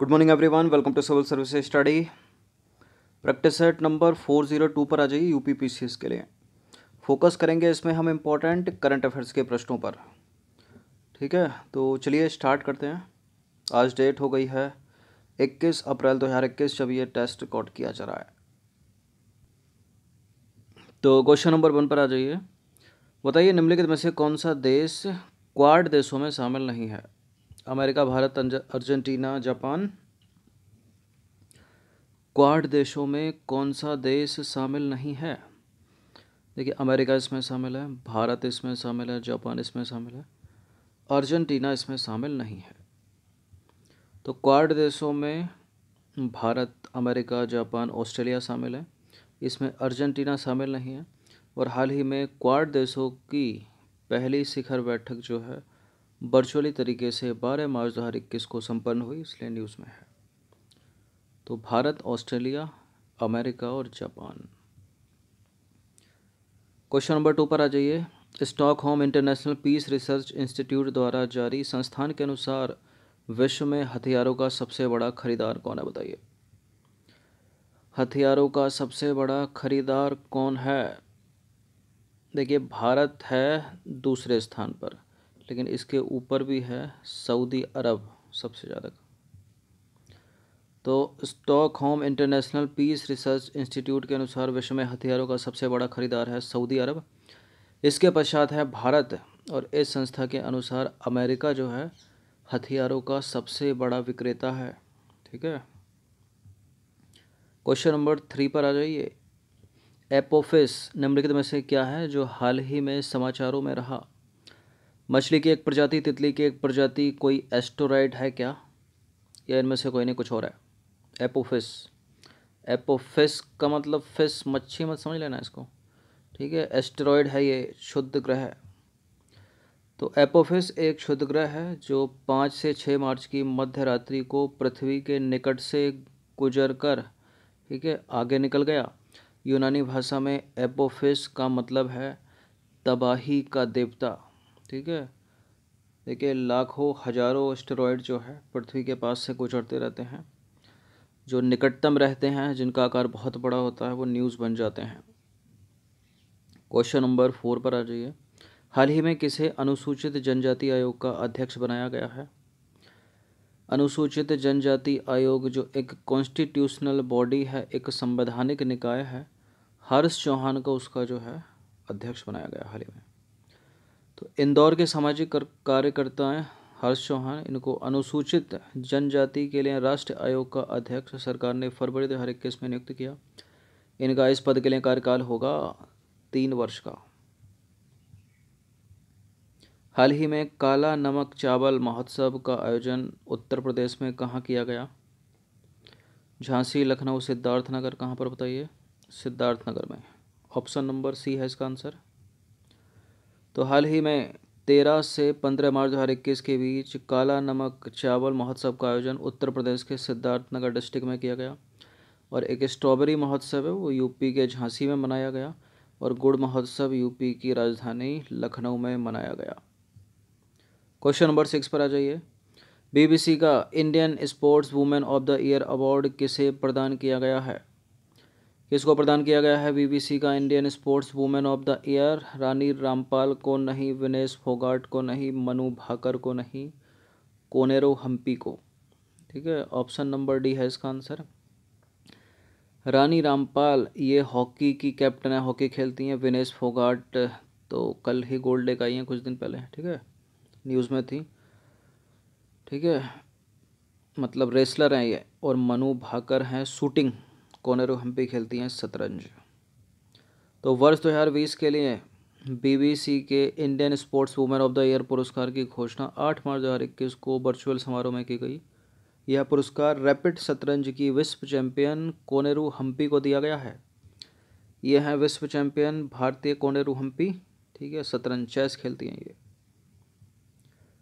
good morning everyone welcome to civil service study practice set number four zero two पर आ जाइए U P P C S के लिए focus करेंगे इसमें हम इम्पोर्टेंट करंट अफेयर्स के प्रश्नों पर ठीक है तो चलिए स्टार्ट करते हैं आज डेट हो गई है इक्कीस अप्रैल दो हज़ार इक्कीस जब ये टेस्ट रिकॉर्ड किया जा रहा है तो क्वेश्चन नंबर वन पर आ जाइए बताइए निम्नलिखित में से कौन सा देश क्वाड देशों में शामिल नहीं है America Bharat Argentina Japan Quad देशों में कौन सा देश शामिल नहीं है देखिए अमेरिका इसमें शामिल है भारत इसमें शामिल है जापान इसमें शामिल है अर्जेंटीना इसमें शामिल नहीं है तो क्वाड देशों में भारत अमेरिका जापान ऑस्ट्रेलिया शामिल है इसमें अर्जेंटीना शामिल नहीं है और हाल ही में क्वाड देशों की पहली शिखर बैठक जो है वर्चुअली तरीके से 12 मार्च दो हज़ार इक्कीस को संपन्न हुई इसलिए न्यूज़ में है तो भारत ऑस्ट्रेलिया अमेरिका और जापान क्वेश्चन नंबर टू पर आ जाइए Stockholm International Peace Research Institute द्वारा जारी संस्थान के अनुसार विश्व में हथियारों का सबसे बड़ा खरीदार कौन है बताइए हथियारों का सबसे बड़ा खरीदार कौन है देखिए भारत है दूसरे स्थान पर लेकिन इसके ऊपर भी है सऊदी अरब सबसे ज़्यादा तो Stockholm International Peace Research Institute के अनुसार विश्व में हथियारों का सबसे बड़ा खरीदार है सऊदी अरब इसके पश्चात है भारत और इस संस्था के अनुसार अमेरिका जो है हथियारों का सबसे बड़ा विक्रेता है ठीक है क्वेश्चन नंबर थ्री पर आ जाइए एपोफिस निम्नलिखित में से क्या है जो हाल ही में समाचारों में रहा मछली की एक प्रजाति तितली की एक प्रजाति कोई एस्टोराइड है क्या या इनमें से कोई नहीं कुछ और है एपोफिस एपोफिस का मतलब फिस मच्छी मत समझ लेना इसको ठीक है एस्टेरॉयड है ये शुद्ध ग्रह है तो एपोफिस एक शुद्ध ग्रह है जो पाँच से छः मार्च की मध्य रात्रि को पृथ्वी के निकट से गुजर कर ठीक है आगे निकल गया यूनानी भाषा में एपोफिस का मतलब है तबाही का देवता ठीक है देखिए लाखों हजारों स्टेरॉयड जो है पृथ्वी के पास से गुजरते रहते हैं जो निकटतम रहते हैं जिनका आकार बहुत बड़ा होता है वो न्यूज़ बन जाते हैं क्वेश्चन नंबर फोर पर आ जाइए हाल ही में किसे अनुसूचित जनजाति आयोग का अध्यक्ष बनाया गया है अनुसूचित जनजाति आयोग जो एक कॉन्स्टिट्यूशनल बॉडी है एक संवैधानिक निकाय है हर्ष चौहान को उसका जो है अध्यक्ष बनाया गया हाल ही में तो इंदौर के सामाजिक कार्यकर्ता हैं हर्ष चौहान इनको अनुसूचित जनजाति के लिए राष्ट्रीय आयोग का अध्यक्ष सरकार ने फरवरी दो में नियुक्त किया इनका इस पद के लिए कार्यकाल होगा तीन वर्ष का हाल ही में काला नमक चावल महोत्सव का आयोजन उत्तर प्रदेश में कहाँ किया गया झांसी लखनऊ सिद्धार्थनगर कहाँ पर बताइए सिद्धार्थनगर में ऑप्शन नंबर सी है इसका आंसर तो हाल ही में तेरह से पंद्रह मार्च दो हज़ार इक्कीस के बीच काला नमक चावल महोत्सव का आयोजन उत्तर प्रदेश के सिद्धार्थनगर डिस्ट्रिक्ट में किया गया और एक स्ट्रॉबेरी महोत्सव है वो यूपी के झांसी में मनाया गया और गुड़ महोत्सव यूपी की राजधानी लखनऊ में मनाया गया क्वेश्चन नंबर सिक्स पर आ जाइए बीबीसी का Indian sports women of the year award किसे प्रदान किया गया है किसको प्रदान किया गया है बीबीसी का Indian sports women of the year Rani Rampal को नहीं विनेश फोगाट को नहीं मनु भाकर को नहीं कोनेरो हम्पी को ठीक है ऑप्शन नंबर डी है इसका आंसर रानी रामपाल ये हॉकी की कैप्टन है हॉकी खेलती हैं विनेश फोगाट तो कल ही गोल्ड लेकर आई हैं कुछ दिन पहले ठीक है न्यूज़ में थी ठीक है मतलब रेसलर हैं ये और मनु भाकर हैं शूटिंग कोनेरू हम भी खेलती हैं शतरंज तो वर्ष 2020 के लिए बीबीसी के Indian sports women of the year पुरस्कार की घोषणा 8 मार्च 2021 को वर्चुअल समारोह में की गई यह पुरस्कार रैपिड शतरंज की विश्व चैंपियन कोनेरू हम्पी को दिया गया है यह है विश्व चैंपियन भारतीय कोनेरू हम्पी ठीक है शतरंज चेस खेलती हैं ये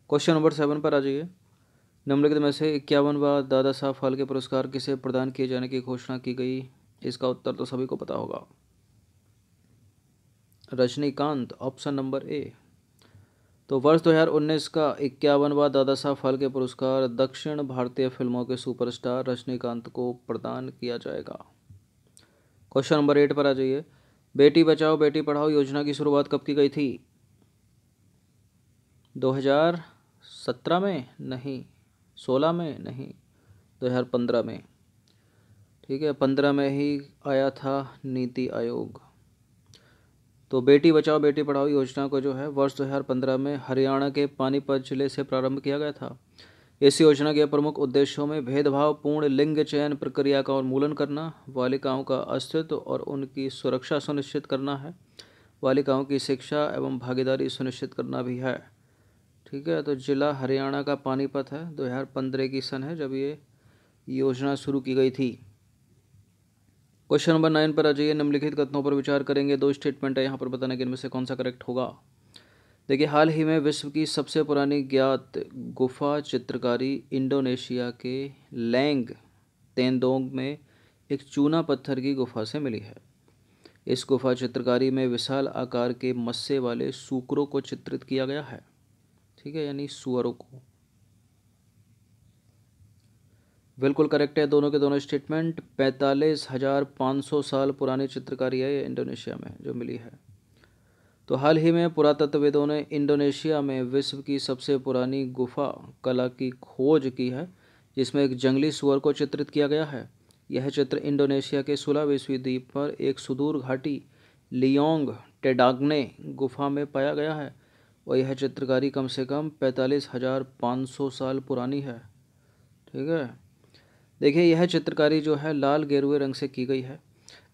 क्वेश्चन नंबर सेवन पर आ जाइए निम्नलिखित में से इक्यावन बार दादा साहब फाल्के पुरस्कार किसे प्रदान किए जाने की घोषणा की गई इसका उत्तर तो सभी को पता होगा रजनीकांत ऑप्शन नंबर ए तो वर्ष 2019 का इक्यावनवा दादा साहब फाल्के पुरस्कार दक्षिण भारतीय फिल्मों के सुपरस्टार रजनीकांत को प्रदान किया जाएगा क्वेश्चन नंबर एट पर आ जाइए बेटी बचाओ बेटी पढ़ाओ योजना की शुरुआत कब की गई थी 2017 में नहीं सोलह में नहीं दो हज़ार पंद्रह में ठीक है पंद्रह में ही आया था नीति आयोग तो बेटी बचाओ बेटी पढ़ाओ योजना को जो है वर्ष दो हजार पंद्रह में हरियाणा के पानीपत जिले से प्रारंभ किया गया था इस योजना के प्रमुख उद्देश्यों में भेदभावपूर्ण लिंग चयन प्रक्रिया का उन्मूलन करना बालिकाओं का अस्तित्व और उनकी सुरक्षा सुनिश्चित करना है बालिकाओं की शिक्षा एवं भागीदारी सुनिश्चित करना भी है ठीक है तो ज़िला हरियाणा का पानीपत है 2015 की सन है जब ये योजना शुरू की गई थी क्वेश्चन नंबर नाइन पर आ जाइए निम्नलिखित कथनों पर विचार करेंगे दो स्टेटमेंट है यहाँ पर बताना कि इनमें से कौन सा करेक्ट होगा देखिए हाल ही में विश्व की सबसे पुरानी ज्ञात गुफा चित्रकारी इंडोनेशिया के लैंग तेंदोंग में एक चूना पत्थर की गुफा से मिली है इस गुफा चित्रकारी में विशाल आकार के मस्से वाले सूकरों को चित्रित किया गया है ठीक है यानी सुअरों को बिल्कुल करेक्ट है दोनों के दोनों स्टेटमेंट पैंतालीस हज़ार पाँच सौ साल पुरानी चित्रकारी है इंडोनेशिया में जो मिली है तो हाल ही में पुरातत्ववेदों ने इंडोनेशिया में विश्व की सबसे पुरानी गुफा कला की खोज की है जिसमें एक जंगली सुअर को चित्रित किया गया है यह चित्र इंडोनेशिया के सुलावेस्वी द्वीप पर एक सुदूर घाटी लियोंग टेडागने गुफा में पाया गया है और यह चित्रकारी कम से कम पैंतालीस हज़ार पाँच सौ साल पुरानी है ठीक है देखिए यह चित्रकारी जो है लाल गेरुए रंग से की गई है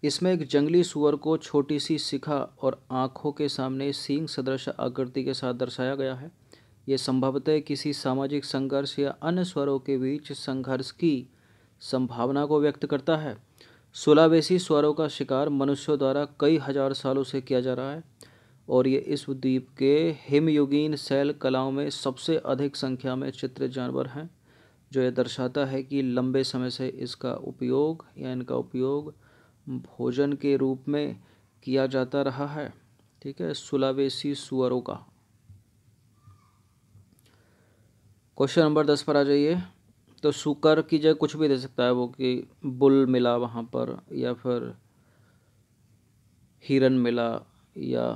इसमें एक जंगली सुअर को छोटी सी शिखा और आँखों के सामने सींग सदृश आकृति के साथ दर्शाया गया है ये संभवतः किसी सामाजिक संघर्ष या अन्य स्वरों के बीच संघर्ष की संभावना को व्यक्त करता है सुलावेसी स्वरों का शिकार मनुष्यों द्वारा कई हजार सालों से किया जा रहा है और ये इस द्वीप के हिमयुगीन शैल कलाओं में सबसे अधिक संख्या में चित्र जानवर हैं जो ये दर्शाता है कि लंबे समय से इसका उपयोग या इनका उपयोग भोजन के रूप में किया जाता रहा है ठीक है सुलावेसी सुअरों का क्वेश्चन नंबर दस पर आ जाइए तो सुकर की जगह कुछ भी दे सकता है वो कि बुल मिला वहाँ पर या फिर हिरन मिला या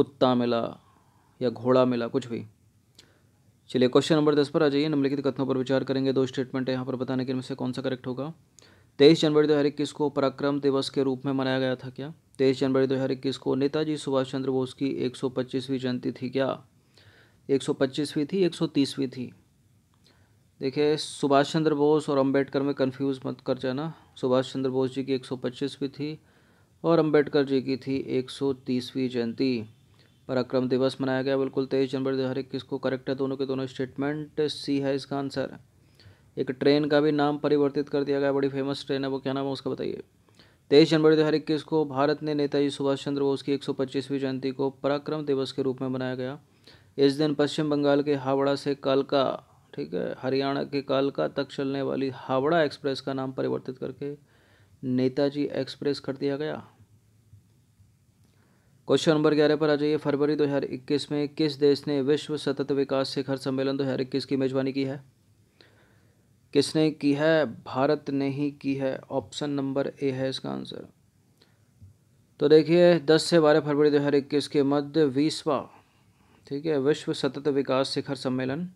कुत्ता मिला या घोड़ा मिला कुछ भी चलिए क्वेश्चन नंबर दस पर आ जाइए निम्नलिखित कथनों पर विचार करेंगे दो स्टेटमेंट है यहाँ पर बताने के इनमें से कौन सा करेक्ट होगा तेईस जनवरी दो हज़ार इक्कीस को पराक्रम दिवस के रूप में मनाया गया था क्या तेईस जनवरी दो हज़ार इक्कीस को नेताजी सुभाष चंद्र बोस की एक सौ पच्चीसवीं जयंती थी क्या एक सौ पच्चीसवीं थी एक सौ तीसवीं थी देखिए सुभाष चंद्र बोस और अंबेडकर में कंफ्यूज मत कर जाना सुभाष चंद्र बोस जी की एक सौ पच्चीसवीं थी और अंबेडकर जी की थी एक सौ तीसवीं जयंती पराक्रम दिवस मनाया गया बिल्कुल तेईस जनवरी दो हज़ार इक्कीस को करेक्ट है दोनों के दोनों स्टेटमेंट सी है इसका आंसर एक ट्रेन का भी नाम परिवर्तित कर दिया गया बड़ी फेमस ट्रेन है वो क्या नाम है उसका बताइए तेईस जनवरी दो हज़ार इक्कीस को भारत ने नेताजी सुभाष चंद्र बोस की एक सौ पच्चीसवीं जयंती को पराक्रम दिवस के रूप में मनाया गया इस दिन पश्चिम बंगाल के हावड़ा से कालका ठीक है हरियाणा के कालका तक चलने वाली हावड़ा एक्सप्रेस का नाम परिवर्तित करके नेताजी एक्सप्रेस कर दिया गया क्वेश्चन नंबर ग्यारह पर आ जाइए फरवरी 2021 में किस देश ने विश्व सतत विकास शिखर सम्मेलन 2021 की मेजबानी की है किसने की है भारत ने ही की है ऑप्शन नंबर ए है इसका आंसर तो देखिए 10 से 12 फरवरी 2021 के मध्य बीसवा ठीक है विश्व सतत विकास शिखर सम्मेलन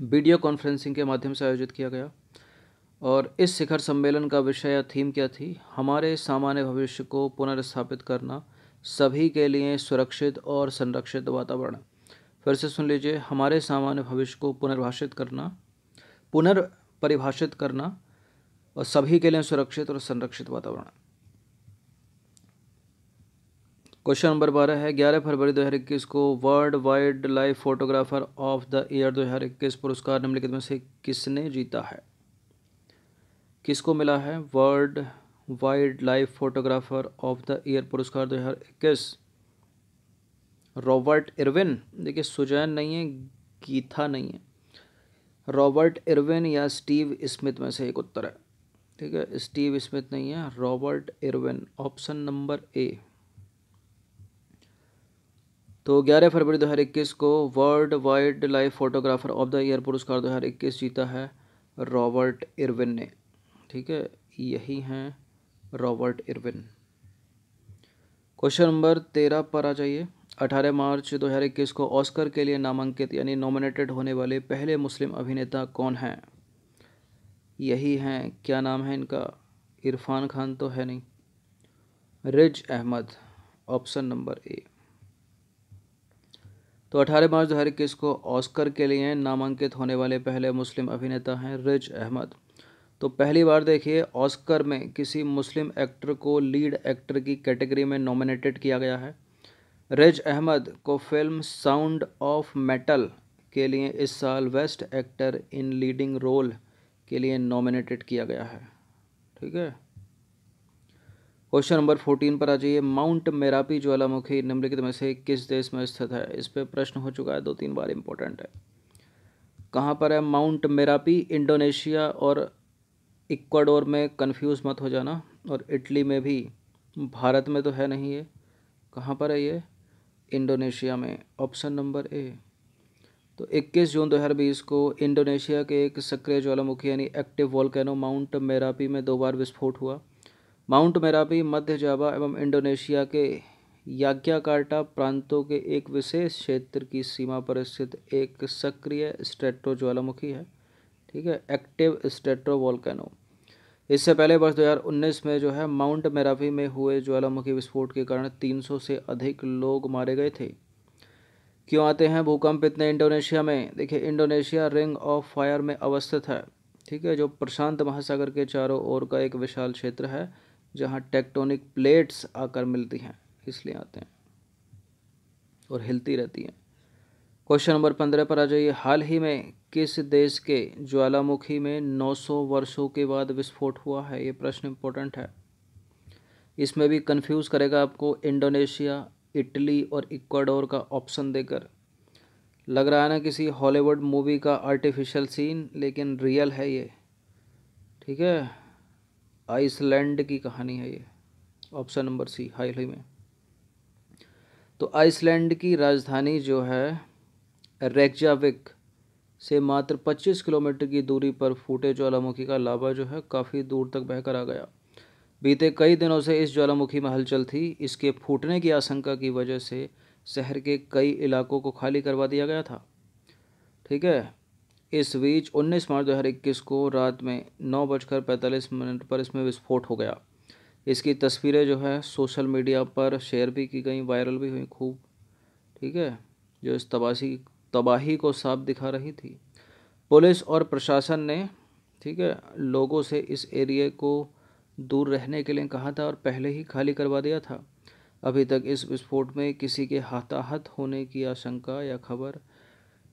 वीडियो कॉन्फ्रेंसिंग के माध्यम से आयोजित किया गया और इस शिखर सम्मेलन का विषय या थीम क्या थी हमारे सामान्य भविष्य को पुनर्स्थापित करना सभी के लिए सुरक्षित और संरक्षित वातावरण फिर से सुन लीजिए हमारे सामान्य भविष्य को पुनर्भाषित करना पुनर्परिभाषित करना और सभी के लिए सुरक्षित और संरक्षित वातावरण क्वेश्चन नंबर बारह है ग्यारह फरवरी दो हजार इक्कीस को world wildlife photographer of the year दो हजार इक्कीस पुरस्कार निम्नलिखित में से किसने जीता है किसको मिला है world wildlife photographer of the year पुरस्कार दो हज़ार इक्कीस रॉबर्ट इरविन देखिए सुजैन नहीं है गीथा नहीं है रॉबर्ट इरविन या स्टीव स्मिथ में से एक उत्तर है ठीक है स्टीव स्मिथ नहीं है Robert Irwin option number A तो 11 फरवरी 2021 को world wildlife photographer of the year पुरस्कार 2021 जीता है रॉबर्ट इरविन ने ठीक है यही हैं रॉबर्ट इरविन क्वेश्चन नंबर तेरह पर आ जाइए अठारह मार्च दो हज़ार इक्कीस को ऑस्कर के लिए नामांकित यानी नॉमिनेटेड होने वाले पहले मुस्लिम अभिनेता कौन हैं यही हैं क्या नाम है इनका इरफान खान तो है नहीं Riz Ahmed option number A तो अठारह मार्च दो हज़ार इक्कीस को ऑस्कर के लिए नामांकित होने वाले पहले मुस्लिम अभिनेता हैं रिज अहमद तो पहली बार देखिए ऑस्कर में किसी मुस्लिम एक्टर को लीड एक्टर की कैटेगरी में नॉमिनेटेड किया गया है रेज अहमद को फिल्म साउंड ऑफ मेटल के लिए इस साल best actor in leading role के लिए नॉमिनेटेड किया गया है ठीक है क्वेश्चन नंबर फोर्टीन पर आ जाइए माउंट मेरापी ज्वालामुखी निम्नलिखित में से किस देश में स्थित है इस पर प्रश्न हो चुका है दो तीन बार इंपॉर्टेंट है कहाँ पर है माउंट मेरापी इंडोनेशिया और इक्वाडोर में कंफ्यूज मत हो जाना और इटली में भी भारत में तो है नहीं ये कहाँ पर है ये इंडोनेशिया में ऑप्शन नंबर ए तो 21 जून 2020 को इंडोनेशिया के एक सक्रिय ज्वालामुखी यानी एक्टिव वॉल्केनो माउंट मेरापी में दो बार विस्फोट हुआ माउंट मेरापी मध्य जावा एवं इंडोनेशिया के याज्ञाकार्टा प्रांतों के एक विशेष क्षेत्र की सीमा पर स्थित एक सक्रिय स्ट्रेटो ज्वालामुखी है ठीक है एक्टिव स्टेट्रो वॉल्केनो इससे पहले वर्ष 2019 में जो है माउंट मेराफी में हुए ज्वालामुखी विस्फोट के कारण 300 से अधिक लोग मारे गए थे क्यों आते हैं भूकंप इतने इंडोनेशिया में देखिए इंडोनेशिया रिंग ऑफ फायर में अवस्थित है ठीक है जो प्रशांत महासागर के चारों ओर का एक विशाल क्षेत्र है जहाँ टेक्टोनिक प्लेट्स आकर मिलती हैं इसलिए आते हैं और हिलती रहती हैं क्वेश्चन नंबर पंद्रह पर आ जाइए हाल ही में किस देश के ज्वालामुखी में 900 वर्षों के बाद विस्फोट हुआ है ये प्रश्न इम्पोर्टेंट है इसमें भी कंफ्यूज करेगा आपको इंडोनेशिया इटली और इक्वाडोर का ऑप्शन देकर लग रहा है ना किसी हॉलीवुड मूवी का आर्टिफिशियल सीन लेकिन रियल है ये ठीक है आइसलैंड की कहानी है ये ऑप्शन नंबर सी हाल ही में तो आइसलैंड की राजधानी जो है रेक्जाविक से मात्र 25 किलोमीटर की दूरी पर फूटे ज्वालामुखी का लावा जो है काफ़ी दूर तक बहकर आ गया बीते कई दिनों से इस ज्वालामुखी में हलचल थी इसके फूटने की आशंका की वजह से शहर के कई इलाकों को खाली करवा दिया गया था ठीक है इस बीच 19 मार्च 2021 को रात में नौ बजकर पैंतालीस मिनट पर इसमें विस्फोट हो गया इसकी तस्वीरें जो है सोशल मीडिया पर शेयर भी की गई वायरल भी हुई खूब ठीक है जो इस तबाशी तबाही को साफ दिखा रही थी पुलिस और प्रशासन ने ठीक है लोगों से इस एरिए को दूर रहने के लिए कहा था और पहले ही खाली करवा दिया था अभी तक इस विस्फोट में किसी के हताहत होने की आशंका या खबर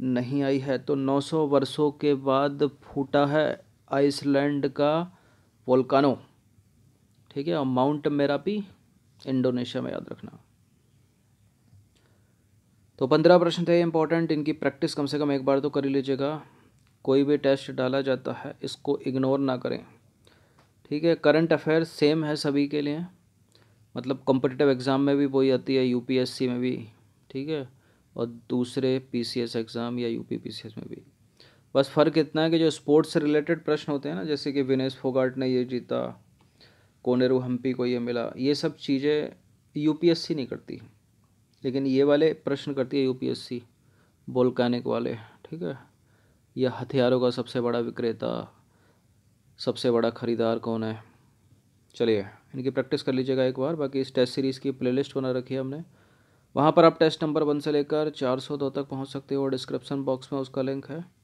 नहीं आई है तो 900 वर्षों के बाद फूटा है आइसलैंड का वोल्कानो ठीक है और माउंट मेरापी इंडोनेशिया में याद रखना तो पंद्रह प्रश्न थे इंपॉर्टेंट इनकी प्रैक्टिस कम से कम एक बार तो कर लीजिएगा कोई भी टेस्ट डाला जाता है इसको इग्नोर ना करें ठीक है करंट अफेयर सेम है सभी के लिए मतलब कॉम्पिटिटिव एग्ज़ाम में भी वही आती है यूपीएससी में भी ठीक है और दूसरे पीसीएस एग्ज़ाम या यूपी पीसीएस में भी बस फ़र्क इतना है कि जो स्पोर्ट्स से रिलेटेड प्रश्न होते हैं ना जैसे कि विनेश फोगाट ने ये जीता कोनेरू हम्पी को ये मिला ये सब चीज़ें यूपीएससी नहीं करती लेकिन ये वाले प्रश्न करती है यूपीएससी बोलकैनिक वाले ठीक है यह हथियारों का सबसे बड़ा विक्रेता सबसे बड़ा ख़रीदार कौन है चलिए इनकी प्रैक्टिस कर लीजिएगा एक बार बाकी इस टेस्ट सीरीज़ की प्लेलिस्ट बना रखी है हमने वहाँ पर आप टेस्ट नंबर वन से लेकर चार सौ दो तक पहुँच सकते हो डिस्क्रिप्शन बॉक्स में उसका लिंक है